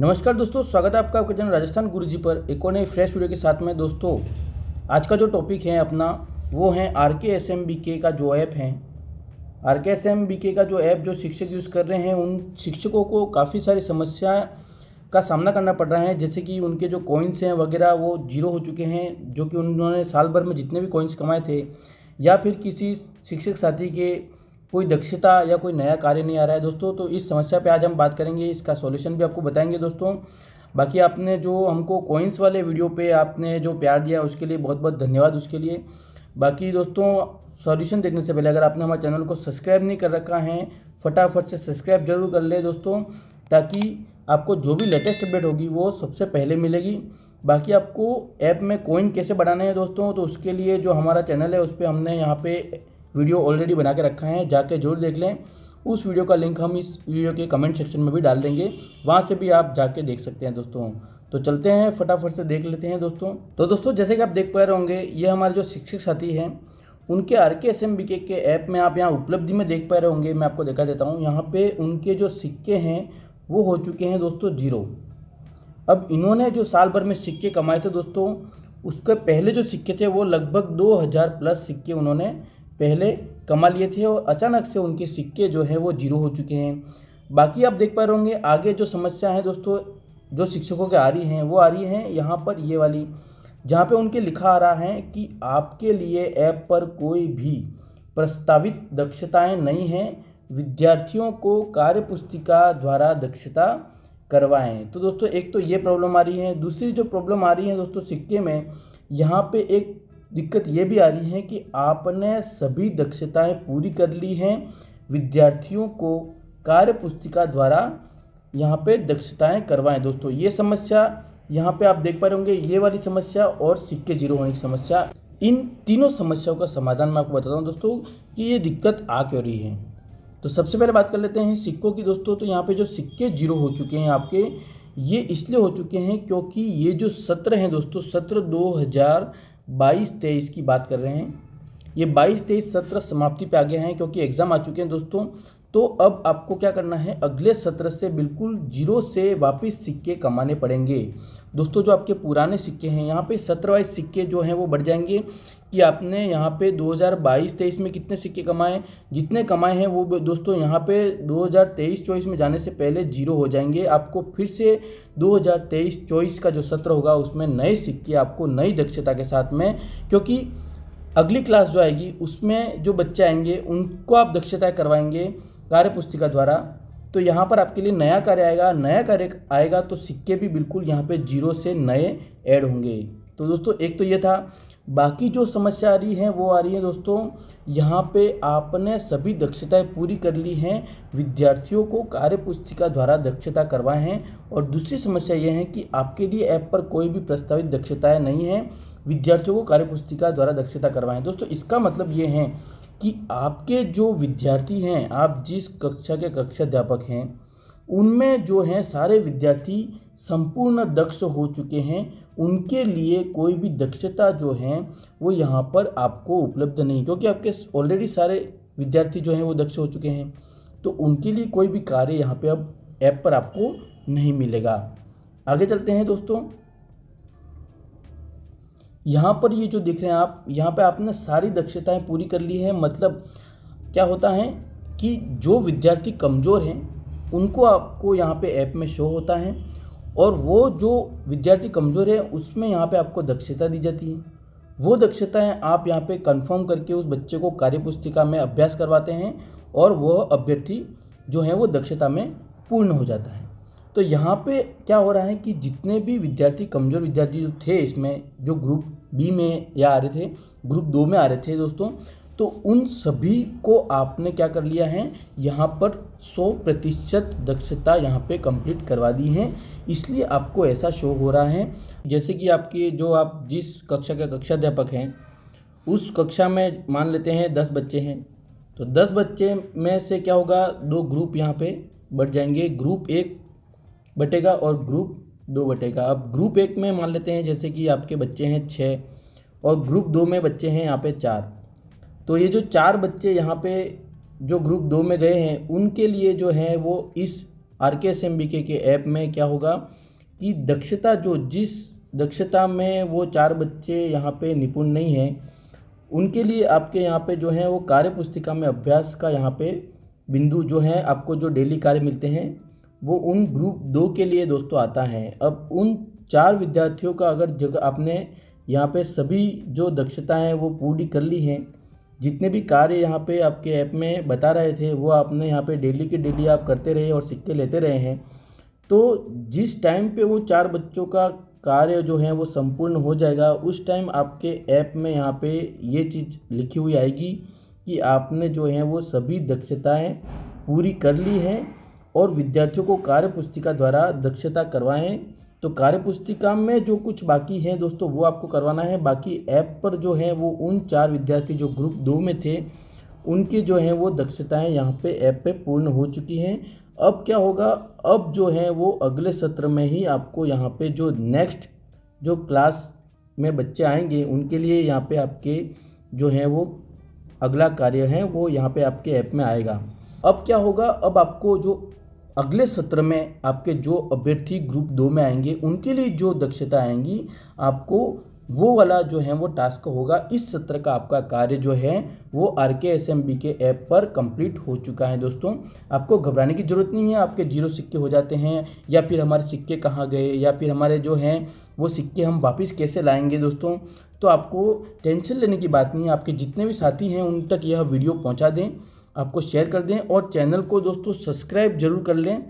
नमस्कार दोस्तों स्वागत है आपका आपके चैनल राजस्थान गुरुजी पर एक और नए फ्रेश वीडियो के साथ में दोस्तों आज का जो टॉपिक है अपना वो है are K S M B के का जो ऐप है are K S M B के का जो ऐप जो शिक्षक यूज़ कर रहे हैं उन शिक्षकों को काफ़ी सारी समस्या का सामना करना पड़ रहा है जैसे कि उनके जो कॉइन्स हैं वगैरह वो जीरो हो चुके हैं जो कि उन्होंने साल भर में जितने भी कॉइन्स कमाए थे या फिर किसी शिक्षक साथी के कोई दक्षता या कोई नया कार्य नहीं आ रहा है दोस्तों तो इस समस्या पे आज हम बात करेंगे इसका सॉल्यूशन भी आपको बताएंगे दोस्तों बाकी आपने जो हमको कोइंस वाले वीडियो पे आपने जो प्यार दिया उसके लिए बहुत बहुत धन्यवाद उसके लिए बाकी दोस्तों सॉल्यूशन देखने से पहले अगर आपने हमारे चैनल को सब्सक्राइब नहीं कर रखा है फटाफट से सब्सक्राइब जरूर कर ले दोस्तों ताकि आपको जो भी लेटेस्ट अपडेट होगी वो सबसे पहले मिलेगी बाकी आपको ऐप में कोइन कैसे बढ़ाना है दोस्तों तो उसके लिए जो हमारा चैनल है उस पर हमने यहाँ पे वीडियो ऑलरेडी बना के रखा है जाके जरूर देख लें उस वीडियो का लिंक हम इस वीडियो के कमेंट सेक्शन में भी डाल देंगे वहाँ से भी आप जाके देख सकते हैं दोस्तों तो चलते हैं फटाफट से देख लेते हैं दोस्तों तो दोस्तों जैसे कि आप देख पा रहे होंगे ये हमारे जो शिक्षक साथी हैं उनके R K S M B K app में आप यहाँ उपलब्धि में देख पा रहे होंगे मैं आपको दिखा देता हूँ यहाँ पे उनके जो सिक्के हैं वो हो चुके हैं दोस्तों जीरो अब इन्होंने जो साल भर में सिक्के कमाए थे दोस्तों उसके पहले जो सिक्के थे वो लगभग दो हज़ार प्लस सिक्के उन्होंने पहले कमा लिए थे और अचानक से उनके सिक्के जो है वो जीरो हो चुके हैं बाकी आप देख पा रहे होंगे आगे जो समस्या है दोस्तों जो शिक्षकों के आ रही हैं वो आ रही हैं यहाँ पर ये वाली जहाँ पे उनके लिखा आ रहा है कि आपके लिए ऐप पर कोई भी प्रस्तावित दक्षताएं नहीं हैं विद्यार्थियों को कार्य पुस्तिका द्वारा दक्षता करवाएं तो दोस्तों एक तो ये प्रॉब्लम आ रही है दूसरी जो प्रॉब्लम आ रही है दोस्तों सिक्के में यहाँ पे एक दिक्कत ये भी आ रही है कि आपने सभी दक्षताएं पूरी कर ली हैं विद्यार्थियों को कार्य पुस्तिका द्वारा यहाँ पे दक्षताएं करवाएं दोस्तों ये समस्या यहाँ पे आप देख पा रहे होंगे ये वाली समस्या और सिक्के जीरो होने की समस्या इन तीनों समस्याओं का समाधान मैं आपको बताता हूँ दोस्तों कि ये दिक्कत आ क्यों रही है तो सबसे पहले बात कर लेते हैं सिक्कों की दोस्तों तो यहाँ पे जो सिक्के जीरो हो चुके हैं आपके ये इसलिए हो चुके हैं क्योंकि ये जो सत्र हैं दोस्तों सत्र हज़ार बाईस तेईस की बात कर रहे हैं ये बाईस तेईस सत्र समाप्ति पे आ गए हैं क्योंकि एग्ज़ाम आ चुके हैं दोस्तों तो अब आपको क्या करना है अगले सत्र से बिल्कुल जीरो से वापस सिक्के कमाने पड़ेंगे दोस्तों जो आपके पुराने सिक्के हैं यहाँ पे सत्र वाइज सिक्के जो हैं वो बढ़ जाएंगे कि आपने यहाँ पे 2022-23 में कितने सिक्के कमाए जितने कमाए हैं वो दोस्तों यहाँ पे 2023-24 में जाने से पहले जीरो हो जाएंगे आपको फिर से 2023-24 का जो सत्र होगा उसमें नए सिक्के आपको नई दक्षता के साथ में क्योंकि अगली क्लास जो आएगी उसमें जो बच्चे आएंगे उनको आप दक्षताएँ करवाएंगे कार्य पुस्तिका द्वारा तो यहाँ पर आपके लिए नया कार्य आएगा नया कार्य आएगा तो सिक्के भी बिल्कुल यहाँ पे जीरो से नए ऐड होंगे तो दोस्तों एक तो ये था बाकी जो समस्या आ रही है वो आ रही है दोस्तों यहाँ पे आपने सभी दक्षताएं पूरी कर ली हैं विद्यार्थियों को कार्य पुस्तिका द्वारा दक्षता करवाए हैं और दूसरी समस्या ये है कि आपके लिए ऐप पर कोई भी प्रस्तावित दक्षताएँ नहीं हैं विद्यार्थियों को कार्य पुस्तिका द्वारा दक्षता करवाएं दोस्तों इसका मतलब ये है कि आपके जो विद्यार्थी हैं आप जिस कक्षा के कक्षा अध्यापक हैं उनमें जो हैं सारे विद्यार्थी संपूर्ण दक्ष हो चुके हैं उनके लिए कोई भी दक्षता जो है वो यहाँ पर आपको उपलब्ध नहीं क्योंकि आपके ऑलरेडी सारे विद्यार्थी जो हैं वो दक्ष हो चुके हैं तो उनके लिए कोई भी कार्य यहाँ पे अब ऐप पर आपको नहीं मिलेगा आगे चलते हैं दोस्तों यहाँ पर ये जो देख रहे हैं आप यहाँ पे आपने सारी दक्षताएं पूरी कर ली है मतलब क्या होता है कि जो विद्यार्थी कमज़ोर हैं उनको आपको यहाँ पे ऐप में शो होता है और वो जो विद्यार्थी कमज़ोर है उसमें यहाँ पे आपको दक्षता दी जाती है वो दक्षताएं आप यहाँ पे कंफर्म करके उस बच्चे को कार्यपुस्तिका में अभ्यास करवाते हैं और वह अभ्यर्थी जो है वो दक्षता में पूर्ण हो जाता है तो यहाँ पे क्या हो रहा है कि जितने भी विद्यार्थी कमज़ोर विद्यार्थी जो थे इसमें जो ग्रुप बी में या आ रहे थे ग्रुप दो में आ रहे थे दोस्तों तो उन सभी को आपने क्या कर लिया है यहाँ पर 100 प्रतिशत दक्षता यहाँ पे कंप्लीट करवा दी है इसलिए आपको ऐसा शो हो रहा है जैसे कि आपके जो आप जिस कक्षा के कक्षा अध्यापक हैं उस कक्षा में मान लेते हैं दस बच्चे हैं तो दस बच्चे में से क्या होगा दो ग्रुप यहाँ पे बढ़ जाएंगे ग्रुप एक बटेगा और ग्रुप दो बटे का अब ग्रुप एक में मान लेते हैं जैसे कि आपके बच्चे हैं छः और ग्रुप दो में बच्चे हैं यहाँ पे चार तो ये जो चार बच्चे यहाँ पे जो ग्रुप दो में गए हैं उनके लिए जो है वो इस R K S M B K app में क्या होगा कि दक्षता जो जिस दक्षता में वो चार बच्चे यहाँ पे निपुण नहीं हैं उनके लिए आपके यहाँ पे जो है वो कार्य पुस्तिका में अभ्यास का यहाँ पे बिंदु जो है आपको जो डेली कार्य मिलते हैं वो उन ग्रुप दो के लिए दोस्तों आता है अब उन चार विद्यार्थियों का अगर जगह आपने यहाँ पे सभी जो दक्षता है वो पूरी कर ली है जितने भी कार्य यहाँ पे आपके ऐप में बता रहे थे वो आपने यहाँ पे डेली के डेली आप करते रहे और सिक्के लेते रहे हैं तो जिस टाइम पे वो चार बच्चों का कार्य जो है वो संपूर्ण हो जाएगा उस टाइम आपके ऐप में यहाँ पे ये चीज़ लिखी हुई आएगी कि आपने जो है वो सभी दक्षताएं पूरी कर ली हैं और विद्यार्थियों को कार्य पुस्तिका द्वारा दक्षता करवाएं तो कार्य पुस्तिका में जो कुछ बाकी है दोस्तों वो आपको करवाना है बाकी ऐप पर जो है वो उन चार विद्यार्थी जो ग्रुप दो में थे उनके जो हैं वो दक्षताएं यहाँ पे ऐप पे पूर्ण हो चुकी हैं अब क्या होगा अब जो है वो अगले सत्र में ही आपको यहाँ पे जो नेक्स्ट जो क्लास में बच्चे आएंगे उनके लिए यहाँ पे आपके जो है वो अगला कार्य है वो यहाँ पे आपके ऐप में आएगा अब क्या होगा अब आपको जो अगले सत्र में आपके जो अभ्यर्थी ग्रुप दो में आएंगे उनके लिए जो दक्षता आएंगी आपको वो वाला जो है वो टास्क होगा इस सत्र का आपका कार्य जो है वो R K S M B K app पर कंप्लीट हो चुका है दोस्तों आपको घबराने की ज़रूरत नहीं है आपके जीरो सिक्के हो जाते हैं या फिर हमारे सिक्के कहाँ गए या फिर हमारे जो हैं वो सिक्के हम वापस कैसे लाएंगे दोस्तों तो आपको टेंशन लेने की बात नहीं है आपके जितने भी साथी हैं उन तक यह वीडियो पहुँचा दें आपको शेयर कर दें और चैनल को दोस्तों सब्सक्राइब जरूर कर लें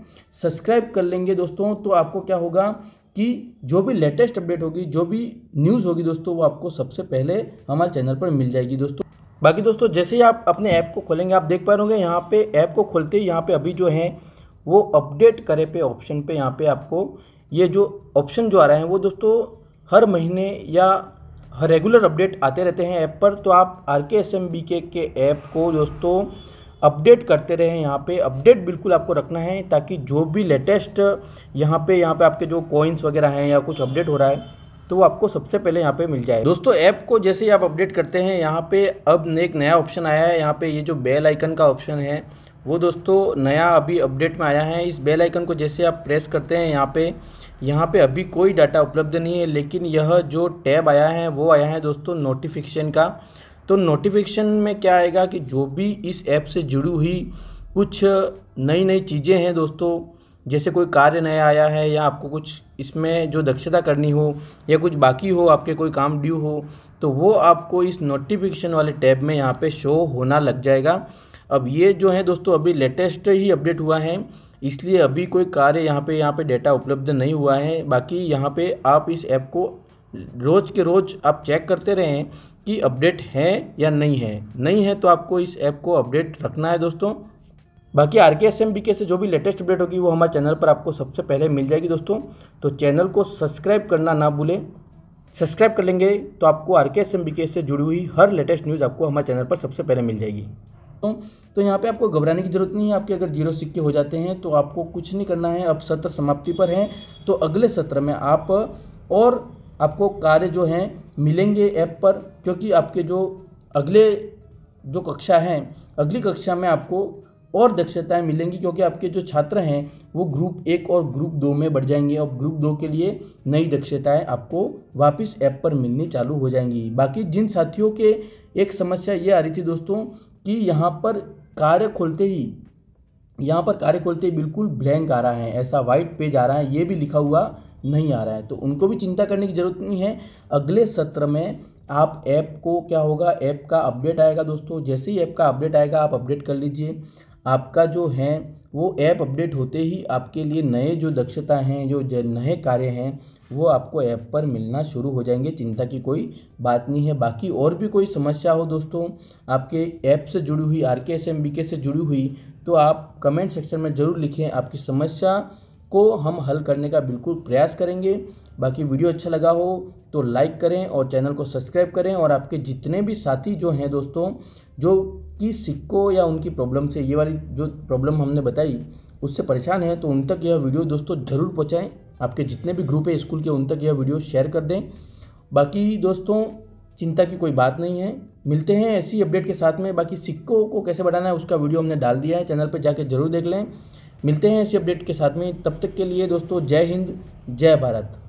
सब्सक्राइब कर लेंगे दोस्तों तो आपको क्या होगा कि जो भी लेटेस्ट अपडेट होगी जो भी न्यूज़ होगी दोस्तों वो आपको सबसे पहले हमारे चैनल पर मिल जाएगी दोस्तों बाकी दोस्तों जैसे ही आप अपने ऐप को खोलेंगे आप देख पा रहे होंगे यहाँ पे ऐप को खोलते ही यहाँ पे अभी जो है वो अपडेट करे पे ऑप्शन पे यहाँ पे आपको ये जो ऑप्शन जो आ रहे हैं वो दोस्तों हर महीने या हर रेगुलर अपडेट आते रहते हैं ऐप पर तो आप R K S M B K app को दोस्तों अपडेट करते रहें यहाँ पे अपडेट बिल्कुल आपको रखना है ताकि जो भी लेटेस्ट यहाँ पे यहाँ पे आपके जो कॉइन्स वगैरह हैं या कुछ अपडेट हो रहा है तो वो आपको सबसे पहले यहाँ पे मिल जाए दोस्तों ऐप को जैसे ही आप अपडेट करते हैं यहाँ पे अब एक नया ऑप्शन आया है यहाँ पे ये जो बेल आइकन का ऑप्शन है वो दोस्तों नया अभी अपडेट में आया है इस बेल आइकन को जैसे आप प्रेस करते हैं यहाँ पे यहाँ पे अभी कोई डाटा उपलब्ध नहीं है लेकिन यह जो टैब आया है वो आया है दोस्तों नोटिफिकेशन का तो नोटिफिकेशन में क्या आएगा कि जो भी इस ऐप से जुड़ी हुई कुछ नई नई चीज़ें हैं दोस्तों जैसे कोई कार्य नया आया है या आपको कुछ इसमें जो दक्षता करनी हो या कुछ बाकी हो आपके कोई काम ड्यू हो तो वो आपको इस नोटिफिकेशन वाले टैब में यहाँ पे शो होना लग जाएगा अब ये जो है दोस्तों अभी लेटेस्ट ही अपडेट हुआ है इसलिए अभी कोई कार्य यहाँ पे यहाँ पे डेटा उपलब्ध नहीं हुआ है बाकी यहाँ पर आप इस ऐप को रोज़ के रोज़ आप चेक करते रहें कि अपडेट है या नहीं है नहीं है तो आपको इस ऐप को अपडेट रखना है दोस्तों बाकी are K S M B के से जो भी लेटेस्ट अपडेट होगी वो हमारे चैनल पर आपको सबसे पहले मिल जाएगी दोस्तों तो चैनल को सब्सक्राइब करना ना भूलें सब्सक्राइब कर लेंगे तो आपको are K S M B के से जुड़ी हुई हर लेटेस्ट न्यूज़ आपको हमारे चैनल पर सबसे पहले मिल जाएगी तो, तो यहाँ पे आपको घबराने की ज़रूरत नहीं है आपके अगर जीरो सिक्के हो जाते हैं तो आपको कुछ नहीं करना है अब सत्र समाप्ति पर हैं तो अगले सत्र में आप और आपको कार्य जो हैं मिलेंगे ऐप पर क्योंकि आपके जो अगले जो कक्षा हैं अगली कक्षा में आपको और दक्षताएं मिलेंगी क्योंकि आपके जो छात्र हैं वो ग्रुप एक और ग्रुप दो में बढ़ जाएंगे और ग्रुप दो के लिए नई दक्षताएं आपको वापस ऐप पर मिलनी चालू हो जाएंगी बाकी जिन साथियों के एक समस्या ये आ रही थी दोस्तों कि यहाँ पर कार्य खोलते ही यहाँ पर कार्य खोलते ही बिल्कुल ब्लैंक आ रहा है ऐसा वाइट पेज आ रहा है ये भी लिखा हुआ नहीं आ रहा है तो उनको भी चिंता करने की ज़रूरत नहीं है अगले सत्र में आप ऐप को क्या होगा ऐप का अपडेट आएगा दोस्तों जैसे ही ऐप का अपडेट आएगा आप अपडेट कर लीजिए आपका जो है वो ऐप अपडेट होते ही आपके लिए नए जो दक्षता हैं जो नए कार्य हैं वो आपको ऐप पर मिलना शुरू हो जाएंगे चिंता की कोई बात नहीं है बाकी और भी कोई समस्या हो दोस्तों आपके ऐप से जुड़ी हुई are K S M B के से जुड़ी हुई तो आप कमेंट सेक्शन में ज़रूर लिखें आपकी समस्या को हम हल करने का बिल्कुल प्रयास करेंगे बाकी वीडियो अच्छा लगा हो तो लाइक करें और चैनल को सब्सक्राइब करें और आपके जितने भी साथी जो हैं दोस्तों जो कि सिक्कों या उनकी प्रॉब्लम से ये वाली जो प्रॉब्लम हमने बताई उससे परेशान है तो उन तक यह वीडियो दोस्तों ज़रूर पहुँचाएँ आपके जितने भी ग्रुप है स्कूल के उन तक यह वीडियो शेयर कर दें बाकी दोस्तों चिंता की कोई बात नहीं है मिलते हैं ऐसी अपडेट के साथ में बाकी सिक्कों को कैसे बढ़ाना है उसका वीडियो हमने डाल दिया है चैनल पर जाकर जरूर देख लें मिलते हैं इसी अपडेट के साथ में तब तक के लिए दोस्तों जय हिंद जय भारत